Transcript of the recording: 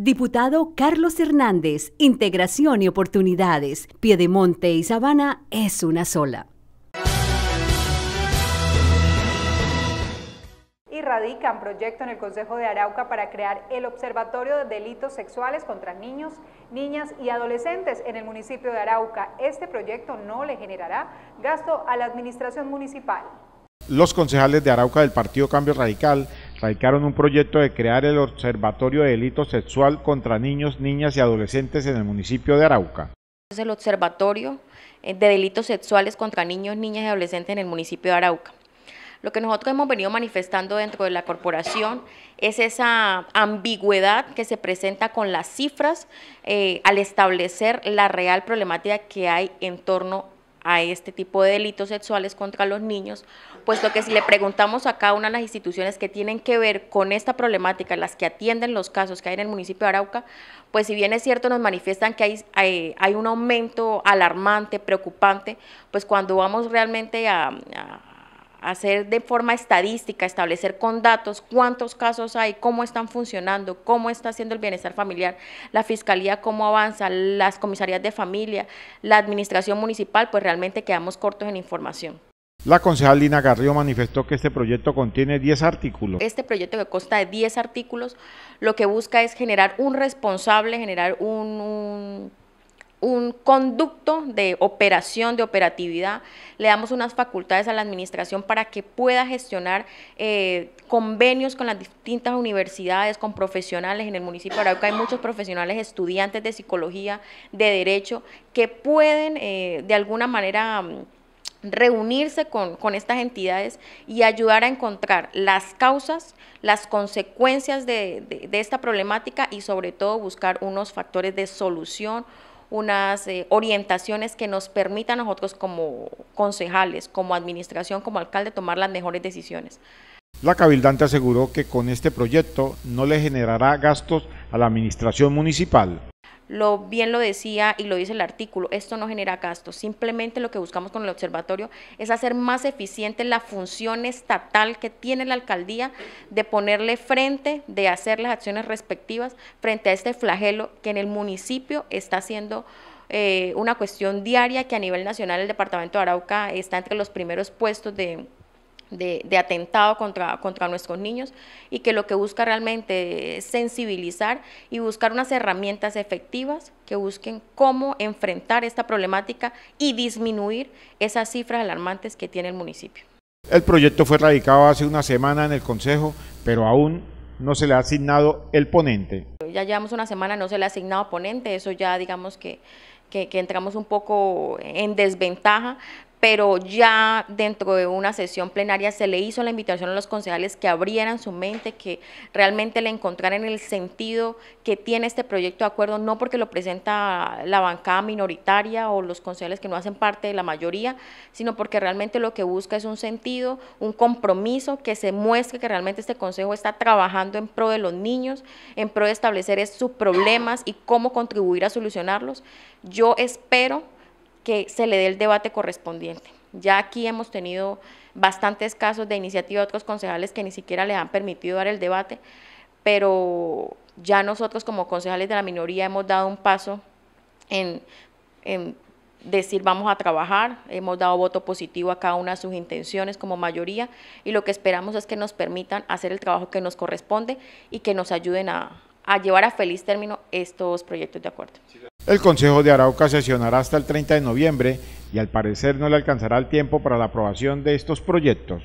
Diputado Carlos Hernández, Integración y Oportunidades, Piedemonte y Sabana es una sola. Y radican proyecto en el Consejo de Arauca para crear el Observatorio de Delitos Sexuales contra Niños, Niñas y Adolescentes en el municipio de Arauca. Este proyecto no le generará gasto a la administración municipal. Los concejales de Arauca del Partido Cambio Radical radicaron un proyecto de crear el Observatorio de Delito Sexual contra Niños, Niñas y Adolescentes en el municipio de Arauca. Es el Observatorio eh, de Delitos Sexuales contra Niños, Niñas y Adolescentes en el municipio de Arauca. Lo que nosotros hemos venido manifestando dentro de la corporación es esa ambigüedad que se presenta con las cifras eh, al establecer la real problemática que hay en torno a a este tipo de delitos sexuales contra los niños, puesto que si le preguntamos a cada una de las instituciones que tienen que ver con esta problemática, las que atienden los casos que hay en el municipio de Arauca, pues si bien es cierto nos manifiestan que hay, hay, un aumento alarmante, preocupante, pues cuando vamos realmente a hacer de forma estadística, establecer con datos cuántos casos hay, cómo están funcionando, cómo está haciendo el bienestar familiar, la fiscalía cómo avanza, las comisarías de familia, la administración municipal, pues realmente quedamos cortos en información. La concejal Lina Garrido manifestó que este proyecto contiene 10 artículos. Este proyecto que consta de 10 artículos lo que busca es generar un responsable, generar un un conducto de operación, de operatividad, le damos unas facultades a la administración para que pueda gestionar eh, convenios con las distintas universidades, con profesionales. En el municipio de Arauca hay muchos profesionales, estudiantes de psicología, de derecho, que pueden eh, de alguna manera mm, reunirse con, estas entidades y ayudar a encontrar las causas, las consecuencias de esta problemática y sobre todo buscar unos factores de solución unas eh, orientaciones que nos permitan a nosotros como concejales, como administración, como alcalde, tomar las mejores decisiones. La cabildante aseguró que con este proyecto no le generará gastos a la administración municipal lo bien lo decía y lo dice el artículo, esto no genera gastos, simplemente lo que buscamos con el observatorio es hacer más eficiente la función estatal que tiene la alcaldía de ponerle frente, de hacer las acciones respectivas frente a este flagelo que en el municipio está siendo eh, una cuestión diaria que a nivel nacional el departamento de Arauca está entre los primeros puestos de de, atentado contra, contra nuestros niños y que lo que busca realmente es sensibilizar y buscar unas herramientas efectivas que busquen cómo enfrentar esta problemática y disminuir esas cifras alarmantes que tiene el municipio. El proyecto fue radicado hace una semana en el Consejo, pero aún no se le ha asignado el ponente. Ya llevamos una semana, no se le ha asignado ponente, eso ya digamos que, entramos un poco en desventaja, pero ya dentro de una sesión plenaria se le hizo la invitación a los concejales que abrieran su mente, que realmente le encontraran el sentido que tiene este proyecto de acuerdo, no porque lo presenta la bancada minoritaria o los concejales que no hacen parte de la mayoría, sino porque realmente lo que busca es un sentido, un compromiso que se muestre que realmente este consejo está trabajando en pro de los niños, en pro de establecer sus problemas y cómo contribuir a solucionarlos. Yo espero que se le dé el debate correspondiente. Ya aquí hemos tenido bastantes casos de iniciativa de otros concejales que ni siquiera le han permitido dar el debate, pero ya nosotros como concejales de la minoría hemos dado un paso en, decir vamos a trabajar, hemos dado voto positivo a cada una de sus intenciones como mayoría y lo que esperamos es que nos permitan hacer el trabajo que nos corresponde y que nos ayuden a, llevar a feliz término estos proyectos de acuerdo. El Consejo de Arauca sesionará hasta el 30 de noviembre y al parecer no le alcanzará el tiempo para la aprobación de estos proyectos.